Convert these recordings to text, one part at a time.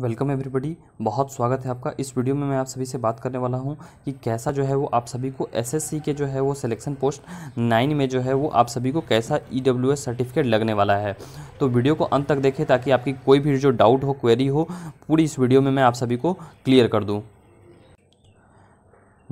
welcome everybody बहुत स्वागत है आपका इस वीडियो में मैं आप सभी से बात करने वाला हूं कि कैसा जो है वो आप सभी को एसएससी के जो है वो सिलेक्शन पोस्ट नाइन में जो है वो आप सभी को कैसा ईडब्ल्यूएस e सर्टिफिकेट लगने वाला है तो वीडियो को अंत तक देखें ताकि आपकी कोई भी जो डाउट हो क्वेरी हो पूरी इस वीडियो में मैं आप सभी को क्लियर कर दूँ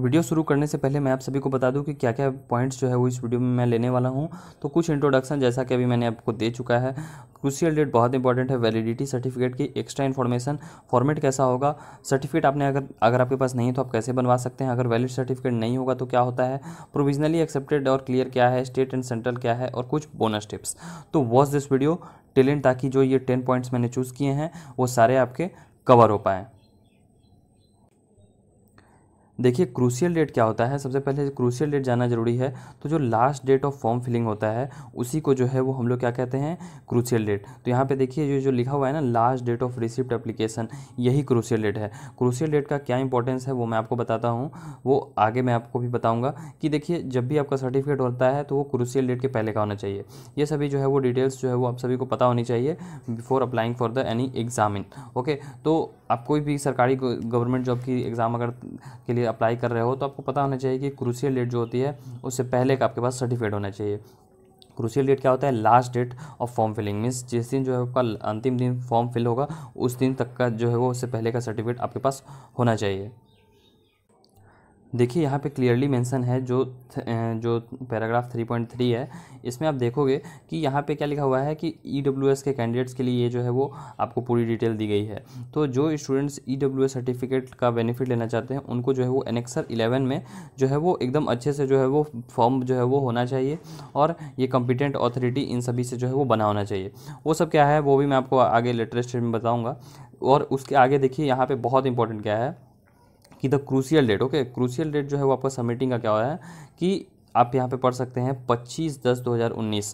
वीडियो शुरू करने से पहले मैं आप सभी को बता दूं कि क्या क्या पॉइंट्स जो है वो इस वीडियो में मैं लेने वाला हूं तो कुछ इंट्रोडक्शन जैसा कि अभी मैंने आपको दे चुका है क्रूशियल डेट बहुत इंपॉर्टेंट है वैलिडिटी सर्टिफिकेट की एक्स्ट्रा इन्फॉर्मेशन फॉर्मेट कैसा होगा सर्टिफिकेट आपने अगर अगर आपके पास नहीं है तो आप कैसे बनवा सकते हैं अगर वैलिड सर्टिफिकेट नहीं होगा तो क्या होता है प्रोविजनली एक्सेप्टेड और क्लियर क्या है स्टेट एंड सेंट्रल क्या है और कुछ बोनस टिप्स तो वॉच दिस वीडियो टेलेंट ताकि जो ये टेन पॉइंट्स मैंने चूज़ किए हैं वो सारे आपके कवर हो पाएँ देखिए क्रूशियल डेट क्या होता है सबसे पहले क्रूशियल डेट जाना जरूरी है तो जो last date of form filling होता है उसी को जो है वो हम लोग क्या कहते हैं क्रूशियल डेट तो यहाँ पे देखिए जो जो लिखा हुआ है ना last date of receipt application यही क्रूशियल डेट है क्रूशियल डेट का क्या इंपॉर्टेंस है वो मैं आपको बताता हूँ वो आगे मैं आपको भी बताऊँगा कि देखिए जब भी आपका सर्टिफिकेट होता है तो वो क्रूशियल डेट के पहले का होना चाहिए ये सभी जो है वो डिटेल्स जो है वो आप सभी को पता होनी चाहिए before applying for the any examine okay तो आप कोई भी सरकारी गवर्नमेंट जॉब की एग्ज़ाम अगर के लिए अप्लाई कर रहे हो तो आपको पता होना चाहिए कि क्रूसियल डेट जो होती है उससे पहले का आपके पास सर्टिफिकेट होना चाहिए क्रूसियल डेट क्या होता है last date of form filling means जिस दिन जो है आपका अंतिम दिन फॉर्म फिल होगा उस दिन तक का जो है वो उससे पहले का सर्टिफिकेट आपके पास होना चाहिए देखिए यहाँ पे क्लियरली मेंशन है जो जो पैराग्राफ 3.3 है इसमें आप देखोगे कि यहाँ पे क्या लिखा हुआ है कि ई e के कैंडिडेट्स के लिए ये जो है वो आपको पूरी डिटेल दी गई है तो जो स्टूडेंट्स ई सर्टिफिकेट का बेनिफिट लेना चाहते हैं उनको जो है वो एनेक्सर 11 में जो है वो एकदम अच्छे से जो है वो फॉर्म जो है वो होना चाहिए और ये कॉम्पिटेंट ऑथोरिटी इन सभी से जो है वो बना होना चाहिए वो सब क्या है वो भी मैं आपको आगे लेटरेस्ट में बताऊँगा और उसके आगे देखिए यहाँ पर बहुत इंपॉर्टेंट क्या है कि the crucial date okay crucial date जो है वो आपका सबमिटिंग का क्या हुआ है कि आप यहाँ पे पढ़ सकते हैं 25 दस 2019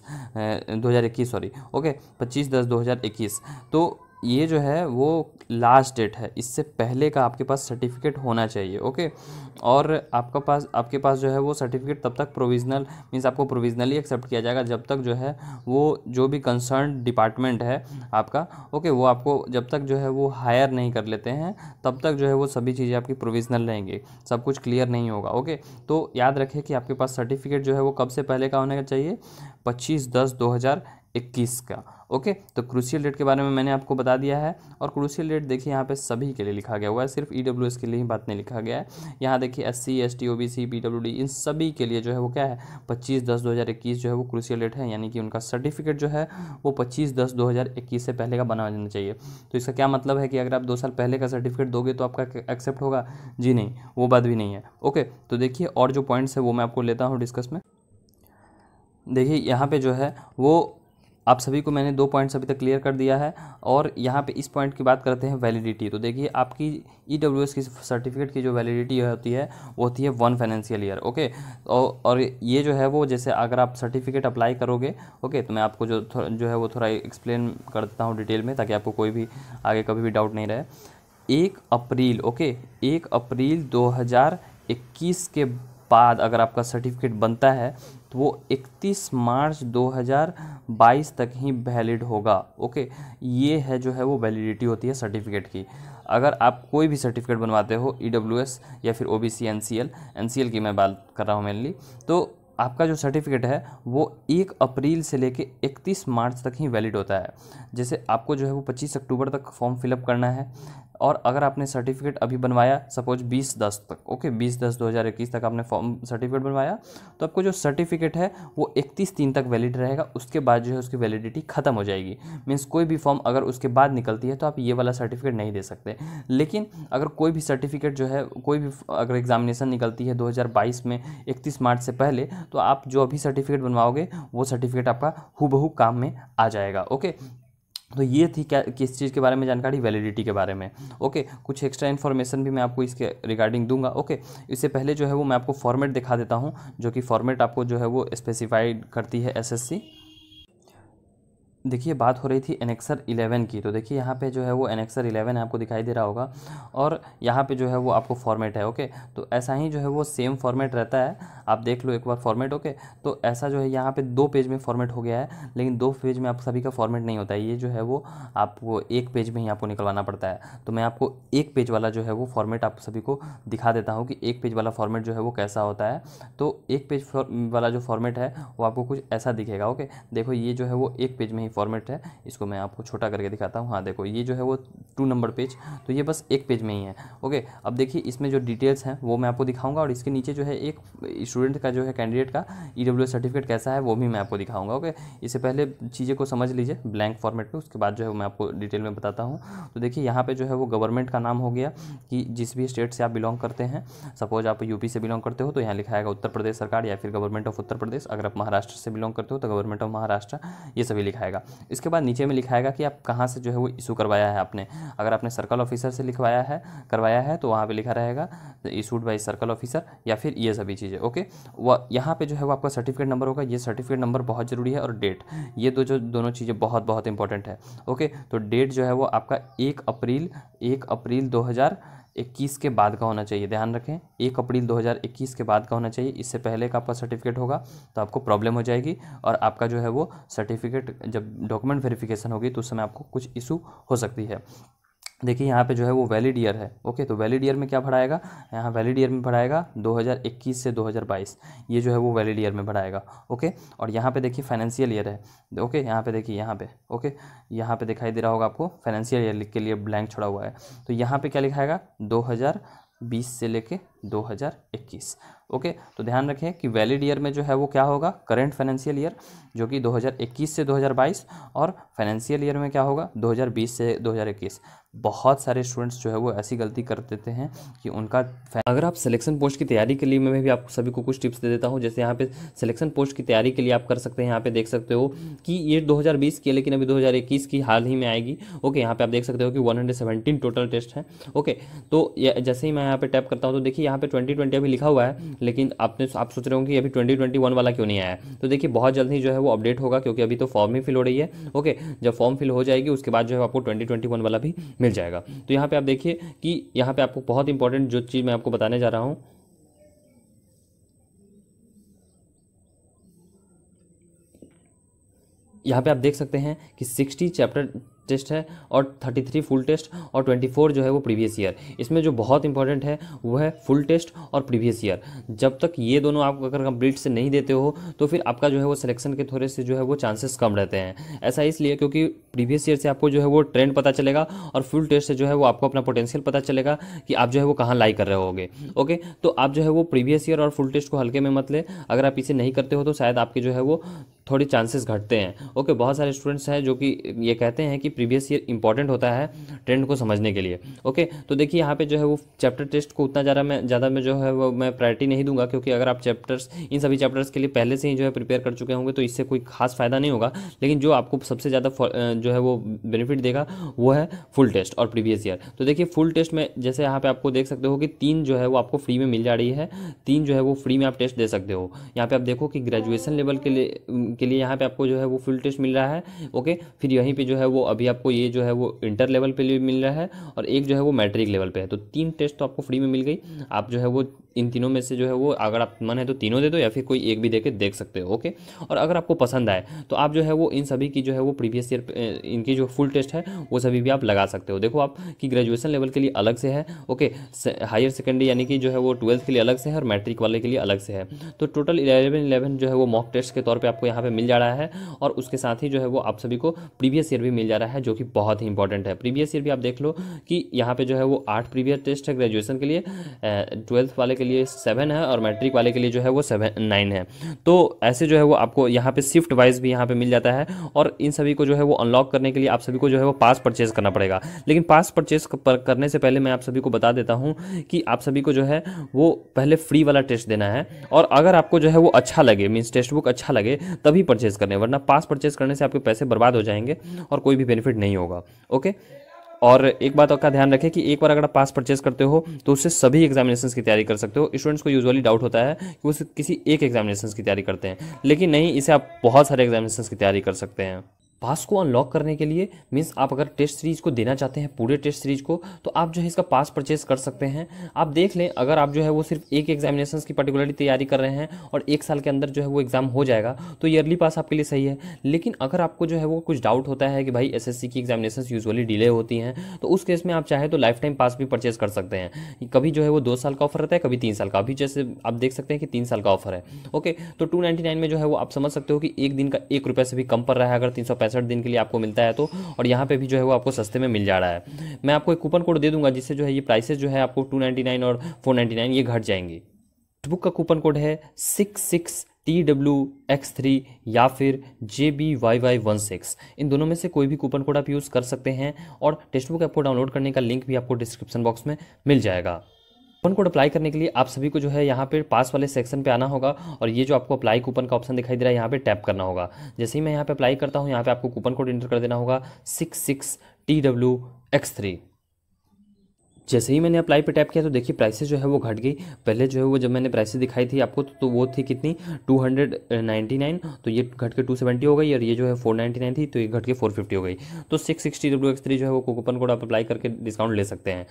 2021 सॉरी ओके 25 दस 2021 तो ये जो है वो लास्ट डेट है इससे पहले का आपके पास सर्टिफिकेट होना चाहिए ओके और आपका पास आपके पास जो है वो सर्टिफिकेट तब तक प्रोविजनल मीन्स आपको प्रोविजनली एक्सेप्ट किया जाएगा जब तक जो है वो जो भी कंसर्न डिपार्टमेंट है आपका ओके वो आपको जब तक जो है वो हायर नहीं कर लेते हैं तब तक जो है वो सभी चीज़ें आपकी प्रोविजनल रहेंगी सब कुछ क्लियर नहीं होगा ओके तो याद रखें कि आपके पास सर्टिफिकेट जो है वो कब से पहले का होना चाहिए पच्चीस दस दो हज़ार इक्कीस का ओके तो क्रूशियल डेट के बारे में मैंने आपको बता दिया है और क्रूशियल डेट देखिए यहाँ पे सभी के लिए लिखा गया हुआ है सिर्फ ई e के लिए ही बात नहीं लिखा गया है यहाँ देखिए S C S T O B C P W D इन सभी के लिए जो है वो क्या है पच्चीस दस दो हज़ार इक्कीस जो है वो क्रूशियल डेट है यानी कि उनका सर्टिफिकेट जो है वो पच्चीस दस दो हज़ार इक्कीस से पहले का बना जाना चाहिए तो इसका क्या मतलब है कि अगर आप दो साल पहले का सर्टिफिकेट दोगे तो आपका एक्सेप्ट होगा जी नहीं वो बात भी नहीं है ओके तो देखिए और जो पॉइंट्स है वो मैं आपको लेता हूँ डिस्कस में देखिए यहाँ पे जो है वो आप सभी को मैंने दो पॉइंट्स अभी तक क्लियर कर दिया है और यहाँ पे इस पॉइंट की बात करते हैं वैलिडिटी तो देखिए आपकी ई डब्ल्यू एस की सर्टिफिकेट की जो वैलिडिटी होती है वो होती है वन फाइनेंशियल ईयर ओके और ये जो है वो जैसे अगर आप सर्टिफिकेट अप्लाई करोगे ओके तो मैं आपको जो जो है वो थोड़ा एक्सप्लेन करता हूँ डिटेल में ताकि आपको कोई भी आगे कभी भी डाउट नहीं रहे एक अप्रैल ओके एक अप्रैल दो के बाद अगर आपका सर्टिफिकेट बनता है तो वो 31 मार्च 2022 तक ही वैलिड होगा ओके ये है जो है वो वैलिडिटी होती है सर्टिफिकेट की अगर आप कोई भी सर्टिफिकेट बनवाते हो ई e या फिर O B C N C L N C L की मैं बात कर रहा हूँ मेनली तो आपका जो सर्टिफिकेट है वो एक अप्रैल से लेके 31 मार्च तक ही वैलिड होता है जैसे आपको जो है वो 25 अक्टूबर तक फॉर्म फिलअप करना है और अगर आपने सर्टिफिकेट अभी बनवाया सपोज बीस दस तक ओके बीस दस दो हज़ार इक्कीस तक आपने फॉर्म सर्टिफिकेट बनवाया तो आपको जो सर्टिफिकेट है वो इकतीस तीन तक वैलिड रहेगा उसके बाद जो है उसकी वैलिडिटी खत्म हो जाएगी मीन्स कोई भी फॉर्म अगर उसके बाद निकलती है तो आप ये वाला सर्टिफिकेट नहीं दे सकते लेकिन अगर कोई भी सर्टिफिकेट जो है कोई भी अगर एग्जामिनेशन निकलती है दो में इकतीस मार्च से पहले तो आप जो अभी सर्टिफिकेट बनवाओगे वो सर्टिफिकेट आपका हु काम में आ जाएगा ओके तो ये थी क्या किस चीज़ के बारे में जानकारी वैलिडिटी के बारे में ओके कुछ एक्स्ट्रा इन्फॉर्मेशन भी मैं आपको इसके रिगार्डिंग दूंगा ओके इससे पहले जो है वो मैं आपको फॉर्मेट दिखा देता हूँ जो कि फॉर्मेट आपको जो है वो स्पेसिफाइड करती है एसएससी देखिए बात हो रही थी एनेक्सर 11 की तो देखिए यहाँ पे जो है वो एनेक्सर 11 आपको दिखाई दे रहा होगा और यहाँ पे जो है वो आपको फॉर्मेट है ओके तो ऐसा ही जो है वो सेम फॉर्मेट रहता है आप देख लो एक बार फॉर्मेट ओके तो ऐसा जो है यहाँ पे दो पेज में फॉर्मेट हो गया है लेकिन दो पेज में आप सभी का फॉर्मेट नहीं होता है ये जो है वो आपको एक पेज में ही आपको निकलवाना पड़ता है तो मैं आपको एक पेज वाला जो है वो फॉर्मेट आप सभी को दिखा देता हूँ कि एक पेज वाला फॉर्मेट जो है वो कैसा होता है तो एक पेज वाला जो फॉर्मेट है वो आपको कुछ ऐसा दिखेगा ओके देखो ये जो है वो एक पेज में ही फॉर्मेट है इसको मैं आपको छोटा करके दिखाता हूँ हाँ देखो ये जो है वो टू नंबर पेज तो ये बस एक पेज में ही है ओके अब देखिए इसमें जो डिटेल्स हैं वो मैं आपको दिखाऊंगा और इसके नीचे जो है एक स्टूडेंट का जो है कैंडिडेट का ई e सर्टिफिकेट कैसा है वो भी मैं आपको दिखाऊंगा ओके इससे पहले चीज़ें को समझ लीजिए ब्लैंक फॉर्मेट में उसके बाद जो है मैं आपको डिटेल में बताता हूँ तो देखिए यहाँ पर जो है वो गवर्नमेंट का नाम हो गया कि जिस भी स्टेट से आप बिलोंग करते हैं सपोज आप यूपी से बिलोंग करते हो तो यहाँ लिखा है उत्तर प्रदेश सरकार या फिर गवर्नमेंट ऑफ उत्तर प्रदेश अगर आप महाराष्ट्र से बिलोंग करते हो तो गवर्नमेंट ऑफ महाराष्ट्र ये सभी लिखाएगा आएगा इसके बाद नीचे में लिखाएगा कि आप कहाँ से जो है वो इशू करवाया है आपने अगर आपने सर्कल ऑफिसर से लिखवाया है करवाया है तो वहाँ पर लिखा रहेगा इशूड बाई सर्कल ऑफिसर या फिर ये सभी चीज़ें ओके वह यहाँ पर जो है वो आपका सर्टिफिकेट नंबर होगा ये सर्टिफिकेट नंबर बहुत ज़रूरी है और डेट ये दो जो दोनों चीज़ें बहुत बहुत इंपॉर्टेंट है ओके तो डेट जो है वो आपका एक अप्रैल एक अप्रैल दो इक्कीस के बाद का होना चाहिए ध्यान रखें एक अप्रैल 2021 के बाद का होना चाहिए इससे पहले का आपका सर्टिफिकेट होगा तो आपको प्रॉब्लम हो जाएगी और आपका जो है वो सर्टिफिकेट जब डॉक्यूमेंट वेरिफिकेशन होगी तो उस समय आपको कुछ इशू हो सकती है देखिए यहाँ पे जो है वो वैलिड ईयर है ओके तो वैलिड ईयर में क्या भराएगा यहाँ वैलिड ईयर में भराएगा 2021 से 2022 ये जो है वो वैलिड ईयर में भराएगा ओके और यहाँ पे देखिए फाइनेंशियल ईयर है ओके यहाँ पे देखिए यहाँ पे ओके यहाँ पे दिखाई दे रहा होगा आपको फाइनेंशियल ईयर के लिए ब्लैंक छोड़ा हुआ है तो यहाँ पर क्या लिखाएगा दो से लेके दो ओके तो ध्यान रखें कि वैलिड ईयर में जो है वो क्या होगा करेंट फाइनेंशियल ईयर जो कि दो से दो और फाइनेंशियल ईयर में क्या होगा दो से दो बहुत सारे स्टूडेंट्स जो है वो ऐसी गलती कर देते हैं कि उनका अगर आप सिलेक्शन पोस्ट की तैयारी के लिए मैं भी आप सभी को कुछ टिप्स दे देता हूँ जैसे यहाँ पे सिलेक्शन पोस्ट की तैयारी के लिए आप कर सकते हैं यहाँ पे देख सकते हो कि ये 2020 की है लेकिन अभी 2021 की हाल ही में आएगी ओके यहाँ पे आप देख सकते हो कि वन टोटल टेस्ट है ओके तो जैसे ही मैं यहाँ पे टैप करता हूँ तो देखिए यहाँ पे ट्वेंटी अभी लिखा हुआ है लेकिन आपने आप सोच रहे हो कि अभी ट्वेंटी वाला क्यों नहीं आया तो देखिए बहुत जल्द ही जो है वो अपडेट होगा क्योंकि अभी तो फॉर्म ही फिल हो रही है ओके जब फॉर्म फिल हो जाएगी उसके बाद जो है आपको ट्वेंटी वाला भी मिल जाएगा तो यहाँ पे आप देखिए कि यहाँ पे आपको बहुत इंपॉर्टेंट जो चीज़ मैं आपको बताने जा रहा हूँ यहाँ पे आप देख सकते हैं कि 60 चैप्टर टेस्ट है और 33 फुल टेस्ट और 24 जो है वो प्रीवियस ईयर इसमें जो बहुत इंपॉर्टेंट है वो है फुल टेस्ट और प्रीवियस ईयर जब तक ये दोनों आप अगर कंप्लीट से नहीं देते हो तो फिर आपका जो है वो सिलेक्शन के थोड़े से जो है वो चांसेस कम रहते हैं ऐसा इसलिए क्योंकि प्रीवियस ईयर से आपको जो है वो ट्रेंड पता चलेगा और फुल टेस्ट से जो है वो आपको अपना पोटेंशियल पता चलेगा कि आप जो है वो कहाँ लाई कर रहे होगे ओके तो आप जो है वो प्रीवियस ईयर और फुल टेस्ट को हल्के में मत ले अगर आप इसे नहीं करते हो तो शायद आपके जो है वो थोड़ी चांसेस घटते हैं ओके बहुत सारे स्टूडेंट्स हैं जो कि ये कहते हैं कि प्रीवियस ईयर इंपॉर्टेंट होता है ट्रेंड को समझने के लिए ओके तो देखिए यहाँ पे जो है वो चैप्टर टेस्ट को उतना ज़्यादा मैं ज़्यादा मैं जो है वो मैं प्रायोरिटी नहीं दूंगा क्योंकि अगर आप चैप्टर्स इन सभी चैप्टर्स के लिए पहले से ही जो है प्रिपेयर कर चुके होंगे तो इससे कोई खास फायदा नहीं होगा लेकिन जो आपको सबसे ज़्यादा जो है वो बेनिफिट देगा वो है फुल टेस्ट और प्रीवियस ईयर तो देखिए फुल टेस्ट में जैसे यहाँ पर आपको देख सकते हो कि तीन जो है वो आपको फ्री में मिल जा रही है तीन जो है वो फ्री में आप टेस्ट दे सकते हो यहाँ पर आप देखो कि ग्रेजुएशन लेवल के लिए के लिए यहाँ पर आपको जो है वो फुल टेस्ट मिल रहा है ओके फिर यहीं पर जो है वो अभी अभी आपको ये जो है वो इंटर लेवल पे मिल रहा है और एक जो है वो मैट्रिक लेवल पे है तो तीन टेस्ट तो आपको फ्री में मिल गई आप जो है वो इन तीनों में से जो है वो अगर आप मन है तो तीनों दे दो या फिर कोई एक भी दे देख सकते हो ओके और अगर आपको पसंद आए तो आप जो है वो इन सभी की जो है वो प्रीवियस ईयर इनकी जो फुल टेस्ट है वो सभी भी आप लगा सकते हो देखो आप कि ग्रेजुएसन लेवल के लिए अलग से है ओके हायर सेकेंडरी यानी कि जो है वो ट्वेल्थ के लिए अलग से है और मैट्रिक वाले के लिए अलग से है तो टोटल इलेवन इलेवन जो है वो मॉक टेस्ट के तौर पर आपको यहाँ पर मिल जा रहा है और उसके साथ ही जो है वो आप सभी को प्रीवियस ईयर भी मिल जा रहा है है जो कि बहुत ही इंपॉर्टेंट है प्रीवियस ईयर भी आप देख लो कि यहाँ पे जो है वो आठ प्रीवियस टेस्ट है ग्रेजुएशन के लिए ट्वेल्थ वाले के लिए सेवन है और मैट्रिक वाले के लिए जो है वो सेवन नाइन है तो ऐसे जो है वो आपको यहाँ पे शिफ्ट वाइज भी यहाँ पे मिल जाता है और इन सभी को जो है वो अनलॉक करने के लिए आप सभी को जो है वो पास परचेज करना पड़ेगा लेकिन पास परचेज करने से पहले मैं आप सभी को बता देता हूँ कि आप सभी को जो है वो पहले फ्री वाला टेस्ट देना है और अगर आपको जो है वो अच्छा लगे मीन्स टेक्स्ट बुक अच्छा लगे तभी परचेज करने वरना पास परचेज करने से आपके पैसे बर्बाद हो जाएंगे और कोई भी बेनिफिट नहीं होगा ओके और एक बात का ध्यान रखें कि एक बार अगर आप पास परचेज करते हो तो उससे सभी एग्जामिनेशन की तैयारी कर सकते हो स्टूडेंट्स को यूजुअली डाउट होता है कि वो किसी एक एग्जामिनेशन की तैयारी करते हैं लेकिन नहीं इसे आप बहुत सारे एग्जामिनेशन की तैयारी कर सकते हैं पास को अनलॉक करने के लिए मीन्स आप अगर टेस्ट सीरीज़ को देना चाहते हैं पूरे टेस्ट सीरीज़ को तो आप जो है इसका पास परचेज कर सकते हैं आप देख लें अगर आप जो है वो सिर्फ एक एग्जामिनेशन की पर्टिकुलरली तैयारी कर रहे हैं और एक साल के अंदर जो है वो एग्ज़ाम हो जाएगा तो ईयरली पास आपके लिए सही है लेकिन अगर आपको जो है वो कुछ डाउट होता है कि भाई एस की एग्जामिनेशन यूजअली डिले होती हैं तो उस केस में आप चाहे तो लाइफ टाइम पास भी परचेज कर सकते हैं कभी जो है वो दो साल का ऑफर रहता है कभी तीन साल का अभी जैसे आप देख सकते हैं कि तीन साल का ऑफर है ओके तो टू में जो है वो आप समझ सकते हो कि एक दिन का एक रुपये से भी कम पर रहा है अगर तीन पैंसठ दिन के लिए आपको मिलता है तो और यहाँ पे भी जो है वो आपको सस्ते में मिल जा रहा है मैं आपको एक कूपन कोड दे दूंगा जिससे जो है ये प्राइसेज जो है आपको टू और फोर ये घट जाएंगी बुक का कूपन कोड है six six T W X three या फिर J B Y Y one six इन दोनों में से कोई भी कूपन कोड आप यूज़ कर सकते हैं और टेक्स्ट बुक ऐप को डाउनलोड करने का लिंक भी आपको डिस्क्रिप्शन बॉक्स में मिल जाएगा कूपन कोड अप्लाई करने के लिए आप सभी को जो है यहाँ पे पास वाले सेक्शन पे आना होगा और ये जो आपको अप्लाई कूपन का ऑप्शन दिखाई दे रहा है यहाँ पे टैप करना होगा जैसे ही मैं यहाँ पे अप्लाई करता हूँ यहाँ पे आपको कूपन कोड इंटर कर देना होगा six six T W X three जैसे ही मैंने अप्लाई पे टैप किया तो देखिए प्राइसेस जो है वो घट गई पहले जो है वो जब मैंने प्राइसेस दिखाई थी आपको तो, तो वो थी कितनी 299 तो ये घट के 270 हो गई और ये जो है 499 थी तो ये घट के 450 हो गई तो 660 सिक्सटी जो है वो कूपन कोड आप अप्लाई करके डिस्काउंट ले सकते हैं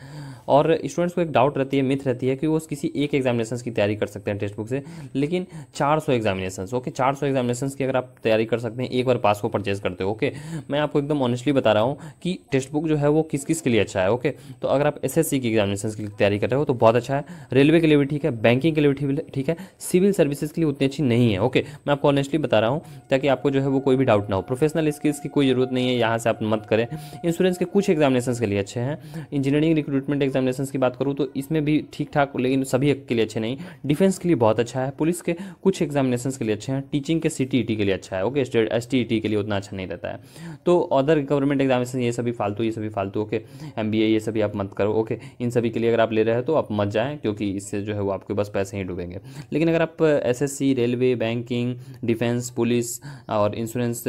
और स्टूडेंट्स को एक डाउट रहती है मिथ रहती है कि वो किसी एक एग्जामिनेशन की तैयारी कर सकते हैं टेक्स्ट बुक से लेकिन चार सौ एग्जामिनेशन ओके चार सौ एग्जामिनेशन की अगर आप तैयारी कर सकते हैं एक बार पास को परचेज करते हो ओके मैं आपको एकदम ऑनेस्टली बता रहा हूँ कि टेक्स्ट बुक जो है वो किस किस के लिए अच्छा है ओके तो अगर आप ऐसे एसएससी की एग्जामिनेशन की तैयारी कर रहे हो तो बहुत अच्छा है रेलवे के लिए भी ठीक है बैंकिंग के लिए भी ठीक है सिविल सर्विसेज के लिए उतनी अच्छी नहीं है ओके मैं आपको ऑनेस्टली बता रहा हूँ ताकि आपको जो है वो कोई भी डाउट ना हो प्रोफेशनल स्किल्स की कोई जरूरत नहीं है यहाँ से आप मत करें इंश्योरेंस के कुछ एग्जामिनेशन के लिए अच्छे हैं इंजीनियरिंग रिक्रूटमेंट एग्जामिनेशन की बात करूँ तो इसमें भी ठीक ठाक लेकिन सभी के लिए अच्छे नहीं डिफेंस के लिए बहुत अच्छा है पुलिस के कुछ एग्जामिनेशन के लिए अच्छे हैं टीचिंग के सी के लिए अच्छा है ओके एस के लिए उतना अच्छा नहीं रहता है तो अदर गवर्नमेंट एग्जामिनेशन ये सभी फालतू ये सभी फालतू ओके एम ये सभी आप मत करो ओके ओके इन सभी के लिए अगर आप ले रहे हैं तो आप मत जाएँ क्योंकि इससे जो है वो आपके बस पैसे ही डूबेंगे लेकिन अगर आप एस रेलवे बैंकिंग डिफेंस पुलिस और इंश्योरेंस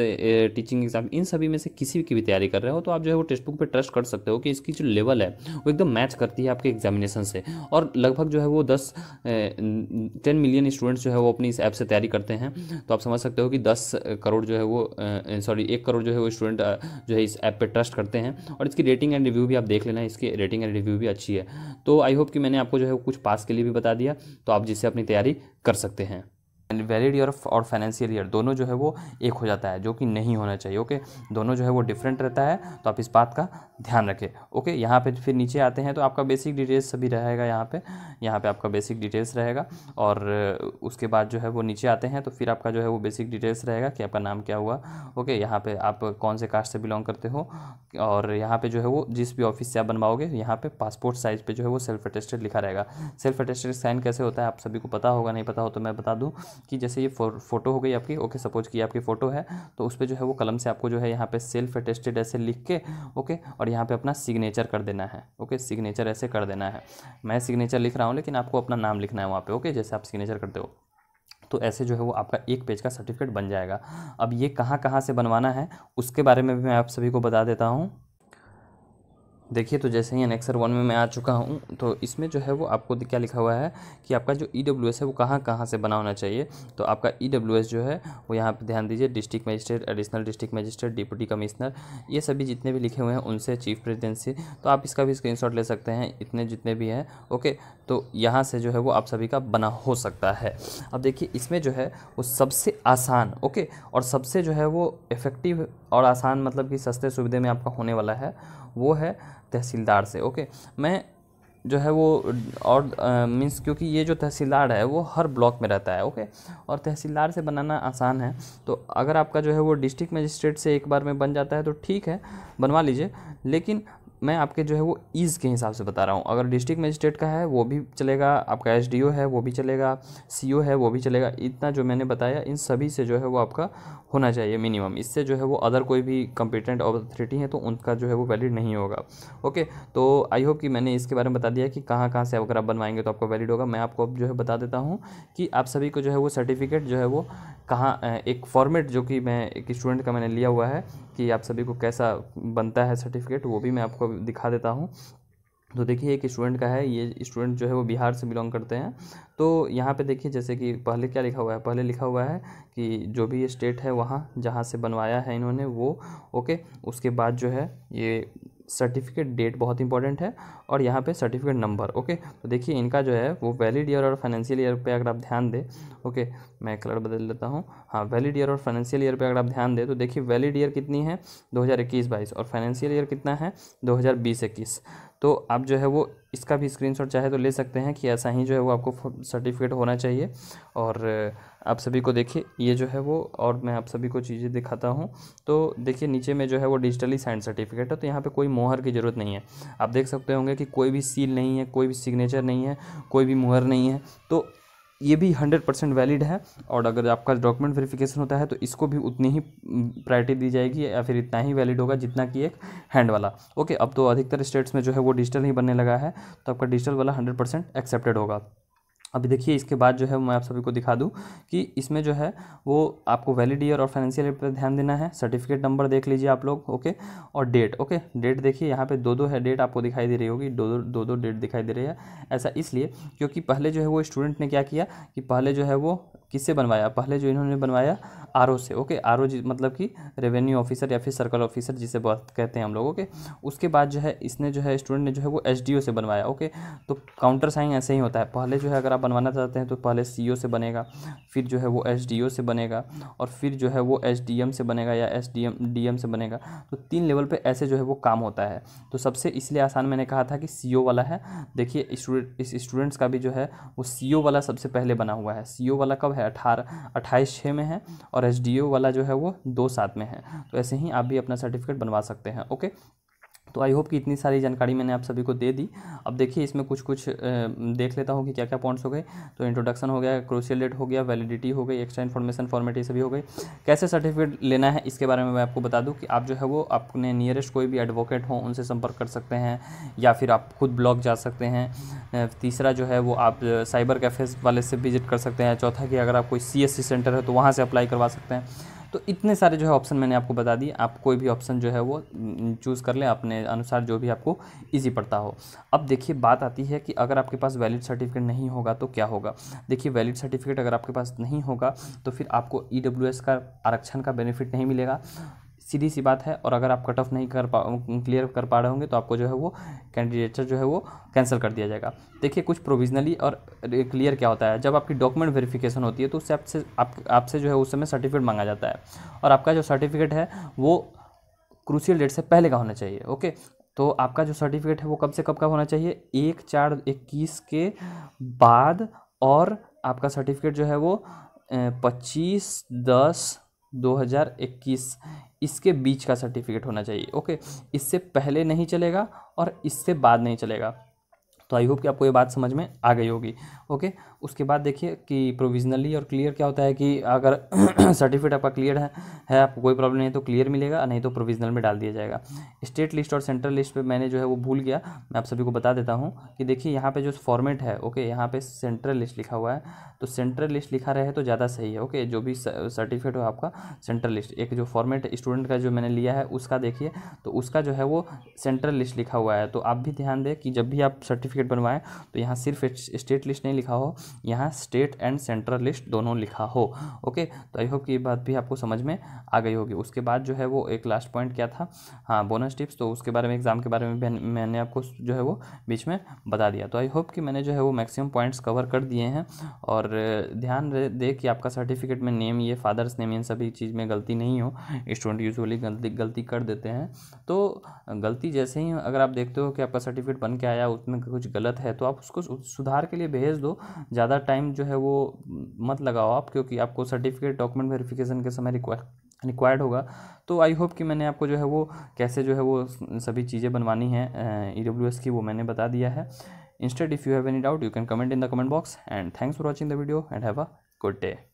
टीचिंग एग्जाम इन सभी में से किसी की भी तैयारी कर रहे हो तो आप जो है वो टेक्स्ट बुक पर ट्रस्ट कर सकते हो कि इसकी जो लेवल है वो एकदम मैच करती है आपके एग्जामिनेशन से और लगभग जो है वो दस टेन मिलियन स्टूडेंट्स जो है वो अपनी इस ऐप से तैयारी करते हैं तो आप समझ सकते हो कि दस करोड़ जो है वो सॉरी एक करोड़ जो है वो स्टूडेंट जो है इस ऐप पर ट्रस्ट करते हैं और इसकी रेटिंग एंड रिव्यू भी आप देख लेना इसकी रेटिंग एंड रिव्यू व्यू भी अच्छी है तो आई होप कि मैंने आपको जो है कुछ पास के लिए भी बता दिया तो आप जिससे अपनी तैयारी कर सकते हैं वैलिड ईयर और फाइनेंशियल ईयर दोनों जो है वो एक हो जाता है जो कि नहीं होना चाहिए ओके दोनों जो है वो डिफरेंट रहता है तो आप इस बात का ध्यान रखें ओके यहाँ पे फिर नीचे आते हैं तो आपका बेसिक डिटेल्स सभी रहेगा यहाँ पे यहाँ पे आपका बेसिक डिटेल्स रहेगा और उसके बाद जो है वो नीचे आते हैं तो फिर आपका जो है वो बेसिक डिटेल्स रहेगा कि आपका नाम क्या हुआ ओके यहाँ पर आप कौन से कास्ट से बिलोंग करते हो और यहाँ पर जो है वो जिस भी ऑफिस से आप बनवाओगे यहाँ पर पासपोर्ट साइज़ पर जो है वो सेल्फ अटेस्टेड लिखा रहेगा सेल्फ अटेस्टेड साइन कैसे होता है आप सभी को पता होगा नहीं पता हो तो मैं बता दूँ कि जैसे ये फ़ोटो हो गई आपकी ओके सपोज कि आपकी फ़ोटो है तो उस पर जो है वो कलम से आपको जो है यहाँ पे सेल्फ अटेस्टेड ऐसे लिख के ओके और यहाँ पे अपना सिग्नेचर कर देना है ओके सिग्नेचर ऐसे कर देना है मैं सिग्नेचर लिख रहा हूँ लेकिन आपको अपना नाम लिखना है वहाँ पर ओके जैसे आप सिग्नेचर करते हो तो ऐसे जो है वो आपका एक पेज का सर्टिफिकेट बन जाएगा अब ये कहाँ कहाँ से बनवाना है उसके बारे में भी मैं आप सभी को बता देता हूँ देखिए तो जैसे ही अनेक्सर वन में मैं आ चुका हूँ तो इसमें जो है वो आपको क्या लिखा हुआ है कि आपका जो ई डब्ल्यू एस है वो कहाँ कहाँ से बना होना चाहिए तो आपका ई डब्ल्यू एस जो है वो यहाँ पे ध्यान दीजिए district magistrate additional district magistrate deputy commissioner ये सभी जितने भी लिखे हुए हैं उनसे चीफ प्रेजिडेंसी तो आप इसका भी स्क्रीन ले सकते हैं इतने जितने भी हैं ओके तो यहाँ से जो है वो आप सभी का बना हो सकता है अब देखिए इसमें जो है वो सबसे आसान ओके और सबसे जो है वो इफ़ेक्टिव और आसान मतलब कि सस्ते सुविधा में आपका होने वाला है वो है तहसीलदार से ओके मैं जो है वो और मीन्स क्योंकि ये जो तहसीलदार है वो हर ब्लॉक में रहता है ओके और तहसीलदार से बनाना आसान है तो अगर आपका जो है वो डिस्ट्रिक्ट मजिस्ट्रेट से एक बार में बन जाता है तो ठीक है बनवा लीजिए लेकिन मैं आपके जो है वो ईज़ के हिसाब से बता रहा हूँ अगर डिस्ट्रिक्ट मजिस्ट्रेट का है वो भी चलेगा आपका एस है वो भी चलेगा सी है वो भी चलेगा इतना जो मैंने बताया इन सभी से जो है वो आपका होना चाहिए मिनिमम इससे जो है वो अदर कोई भी कंपिटेंट अथॉरिटी है तो उनका जो है वो वैलिड नहीं होगा ओके तो आई होप कि मैंने इसके बारे में बता दिया कि कहाँ कहाँ से अगर आप बनवाएंगे तो आपका वैलिड होगा मैं आपको अब जो है बता देता हूँ कि आप सभी को जो है वो सर्टिफिकेट जो है वो कहाँ एक फॉर्मेट जो कि मैं एक स्टूडेंट का मैंने लिया हुआ है कि आप सभी को कैसा बनता है सर्टिफिकेट वो भी मैं आपको दिखा देता हूँ तो देखिए एक स्टूडेंट का है ये स्टूडेंट जो है वो बिहार से बिलोंग करते हैं तो यहाँ पे देखिए जैसे कि पहले क्या लिखा हुआ है पहले लिखा हुआ है कि जो भी स्टेट है वहाँ जहाँ से बनवाया है इन्होंने वो ओके उसके बाद जो है ये सर्टिफिकेट डेट बहुत इंपॉर्टेंट है और यहाँ पे सर्टिफिकेट नंबर ओके तो देखिए इनका जो है वो वैलिड ईयर और फाइनेंशियल ईयर पे अगर आप ध्यान दें ओके मैं कलर बदल लेता हूँ हाँ वैलिड ईयर और फाइनेंशियल ईयर पे अगर आप ध्यान दें तो देखिए वैलिड ईयर कितनी है दो हज़ार इक्कीस बाईस और फाइनेंशियल ईयर कितना है दो हज़ार बीस इक्कीस तो आप जो है वो इसका भी स्क्रीन चाहे तो ले सकते हैं कि ऐसा ही जो है वो आपको सर्टिफिकेट होना चाहिए और आप सभी को देखिए ये जो है वो और मैं आप सभी को चीज़ें दिखाता हूँ तो देखिए नीचे में जो है वो डिजिटली साइंड सर्टिफिकेट है तो यहाँ पे कोई मोहर की ज़रूरत नहीं है आप देख सकते होंगे कि कोई भी सील नहीं है कोई भी सिग्नेचर नहीं है कोई भी मोहर नहीं है तो ये भी हंड्रेड परसेंट वैलिड है और अगर आपका डॉक्यूमेंट वेरिफिकेशन होता है तो इसको भी उतनी ही प्रायोरिटी दी जाएगी या फिर इतना ही वैलिड होगा जितना कि एक हैंड वाला ओके अब तो अधिकतर स्टेट्स में जो है वो डिजिटल ही बनने लगा है तो आपका डिजिटल वाला हंड्रेड परसेंट एक्सेप्टेड होगा अभी देखिए इसके बाद जो है मैं आप सभी को दिखा दूं कि इसमें जो है वो आपको वैलिड ईयर और फाइनेंशियल ईयर पर ध्यान देना है सर्टिफिकेट नंबर देख लीजिए आप लोग ओके और डेट ओके डेट देखिए यहाँ पे दो दो है डेट आपको दिखाई दे रही होगी दो दो दो दो डेट दिखाई दे रही है ऐसा इसलिए क्योंकि पहले जो है वो स्टूडेंट ने क्या किया कि पहले जो है वो किससे बनवाया पहले जो इन्होंने बनवाया आर से ओके आर मतलब कि रेवेन्यू ऑफिसर या फिर सर्कल ऑफिसर जिसे बहुत कहते हैं हम लोग ओके उसके बाद जो है इसने जो है स्टूडेंट ने जो है वो एस से बनवाया ओके तो काउंटर साइन ऐसे ही होता है पहले जो है अगर आप बनवाना चाहते हैं तो पहले सी से बनेगा फिर जो है वो एस से बनेगा और फिर जो है वो एस से बनेगा या एस डी से बनेगा तो तीन लेवल पर ऐसे जो है वो काम होता है तो सबसे इसलिए आसान मैंने कहा था कि सी वाला है देखिए स्टूडेंट इस स्टूडेंट्स का भी जो है वो सी वाला सबसे पहले बना हुआ है सी वाला कब है है अठारह अट्ठाईस छः में है और एच वाला जो है वो दो सात में है तो ऐसे ही आप भी अपना सर्टिफिकेट बनवा सकते हैं ओके तो आई होप कि इतनी सारी जानकारी मैंने आप सभी को दे दी अब देखिए इसमें कुछ कुछ देख लेता हूँ कि क्या क्या पॉइंट्स हो गए तो इंट्रोडक्शन हो गया क्रोशियल डेट हो गया वैलिडिटी हो गई एक्स्ट्रा इन्फॉर्मेशन फॉर्मेट ये सभी हो गई कैसे सर्टिफिकेट लेना है इसके बारे में मैं आपको बता दूँ कि आप जो है वो अपने नियरेस्ट कोई भी एडवोकेट हों उनसे संपर्क कर सकते हैं या फिर आप खुद ब्लॉग जा सकते हैं तीसरा जो है वो आप साइबर कैफ़ेज़ वाले से विजिट कर सकते हैं चौथा कि अगर आप कोई सी सेंटर है तो वहाँ से अप्लाई करवा सकते हैं तो इतने सारे जो है ऑप्शन मैंने आपको बता दिए आप कोई भी ऑप्शन जो है वो चूज़ कर लें अपने अनुसार जो भी आपको इजी पड़ता हो अब देखिए बात आती है कि अगर आपके पास वैलिड सर्टिफिकेट नहीं होगा तो क्या होगा देखिए वैलिड सर्टिफिकेट अगर आपके पास नहीं होगा तो फिर आपको ई e का आरक्षण का बेनिफिट नहीं मिलेगा सीधी सी बात है और अगर आप कट ऑफ नहीं कर पा क्लियर कर पा रहे होंगे तो आपको जो है वो कैंडिडेटर जो है वो कैंसिल कर दिया जाएगा देखिए कुछ प्रोविजनली और क्लियर क्या होता है जब आपकी डॉक्यूमेंट वेरिफिकेशन होती है तो उससे आपसे आप आपसे जो है उस समय सर्टिफिकेट मांगा जाता है और आपका जो सर्टिफिकेट है वो क्रूसियल डेट से पहले का होना चाहिए ओके तो आपका जो सर्टिफिकेट है वो कब से कब का होना चाहिए एक चार इक्कीस के बाद और आपका सर्टिफिकेट जो है वो पच्चीस दस 2021 इसके बीच का सर्टिफिकेट होना चाहिए ओके इससे पहले नहीं चलेगा और इससे बाद नहीं चलेगा तो आई होप कि आपको ये बात समझ में आ गई होगी ओके उसके बाद देखिए कि प्रोविजनली और क्लियर क्या होता है कि अगर सर्टिफिकेट आपका क्लियर है है आपको कोई प्रॉब्लम नहीं तो क्लियर मिलेगा नहीं तो प्रोविजनल में डाल दिया जाएगा स्टेट लिस्ट और सेंट्रल लिस्ट पे मैंने जो है वो भूल गया मैं आप सभी को बता देता हूँ कि देखिए यहाँ पर जो फॉर्मेट है ओके यहाँ पर सेंट्रल लिस्ट लिखा हुआ है तो सेंट्रल लिस्ट लिखा रहे तो ज़्यादा सही है ओके जो भी सर्टिफिकेट हो आपका सेंट्रल लिस्ट एक जो फॉर्मेट स्टूडेंट का जो मैंने लिया है उसका देखिए तो उसका जो है वो सेंट्रल लिस्ट लिखा हुआ है तो आप भी ध्यान दें कि जब भी आप सर्टिफिकेट सर्टिफिकेट बनवाएं तो यहाँ सिर्फ स्टेट लिस्ट नहीं लिखा हो यहाँ स्टेट एंड सेंट्रल लिस्ट दोनों लिखा हो ओके तो आई होप ये बात भी आपको समझ में आ गई होगी उसके बाद जो है वो एक लास्ट पॉइंट क्या था हाँ बोनस टिप्स तो उसके बारे में एग्जाम के बारे में मैंने आपको जो है वो बीच में बता दिया तो आई होप कि मैंने जो है वो मैक्सिमम पॉइंट्स कवर कर दिए हैं और ध्यान दे कि आपका सर्टिफिकेट में नेम ये फादर्स नेम इन सभी चीज़ में गलती नहीं हो स्टूडेंट यूजुअली गलती गलती कर देते हैं तो गलती जैसे ही अगर आप देखते हो कि आपका सर्टिफिकेट बन के आया उसमें कुछ कुछ गलत है तो आप उसको सुधार के लिए भेज दो ज़्यादा टाइम जो है वो मत लगाओ आप क्योंकि आपको सर्टिफिकेट डॉक्यूमेंट वेरिफिकेशन के समय रिक्वायर रिक्वायर्ड होगा तो आई होप कि मैंने आपको जो है वो कैसे जो है वो सभी चीज़ें बनवानी हैं ई डब्ल्यू एस की वो मैंने बता दिया है instant if you have any doubt you can comment in the comment box and thanks for watching the video and have a good day